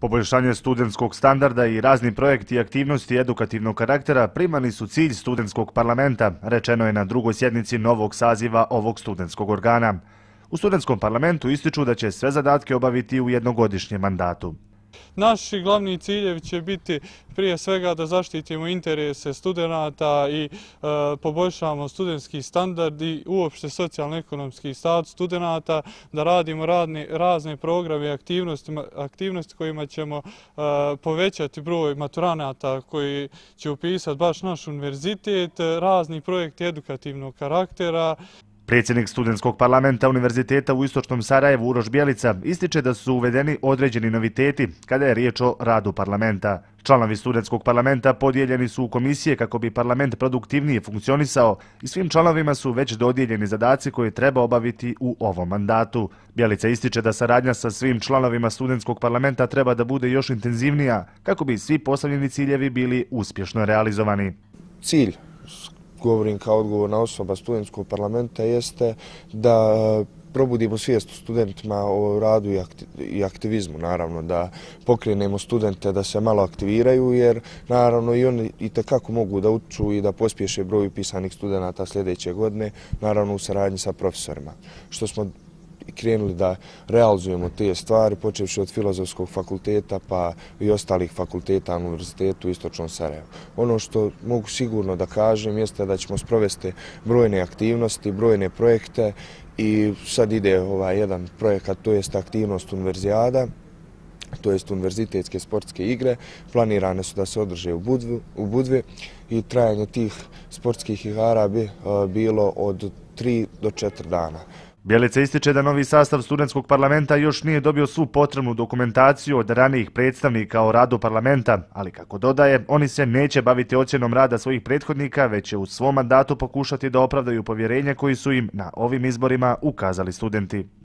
Poboljšanje studentskog standarda i razni projekti i aktivnosti edukativnog karaktera primali su cilj studentskog parlamenta, rečeno je na drugoj sjednici novog saziva ovog studentskog organa. U studentskom parlamentu ističu da će sve zadatke obaviti u jednogodišnjem mandatu. Naši glavni ciljevi će biti prije svega da zaštitimo interese studenta i e, poboljšavamo studenski standard i uopšte socijalno-ekonomski stat studenta, da radimo razne programe i aktivnosti kojima ćemo e, povećati broj maturanata koji će upisati baš naš univerzitet, e, razni projekti edukativnog karaktera. Predsjednik studentskog parlamenta Univerziteta u Istočnom Sarajevu Uroš Bjelica ističe da su uvedeni određeni noviteti kada je riječ o radu parlamenta. Članovi studentskog parlamenta podijeljeni su u komisije kako bi parlament produktivnije funkcionisao i svim članovima su već dodijeljeni zadaci koje treba obaviti u ovom mandatu. Bjelica ističe da saradnja sa svim članovima studentskog parlamenta treba da bude još intenzivnija kako bi svi postavljeni ciljevi bili uspješno realizovani. Cilj govorim kao odgovor na osoba studentskog parlamenta jeste da e, probudimo svijest u studentima o radu i aktivizmu, naravno, da pokrenemo studente da se malo aktiviraju, jer naravno i oni i tekako mogu da uču i da pospješe broj upisanih studenta sljedeće godine, naravno u saradnji sa profesorima. Što smo krenuli da realizujemo te stvari, počeviši od filozofskog fakulteta pa i ostalih fakulteta na Univerzitetu u Istočnom Sarajevu. Ono što mogu sigurno da kažem jeste da ćemo sprovesti brojne aktivnosti, brojne projekte i sad ide ovaj jedan projekat, to jest aktivnost Univerzijada, to jest univerzitetske sportske igre. Planirane su da se održe u Budvi i trajanje tih sportskih igara bi eh, bilo od 3 do 4 dana. Bjelica ističe da novi sastav studentskog parlamenta još nije dobio svu potrebnu dokumentaciju od ranijih predstavnika o radu parlamenta, ali kako dodaje, oni se neće baviti ocjenom rada svojih prethodnika, već će u svom mandatu pokušati da opravdaju povjerenje koji su im na ovim izborima ukazali studenti.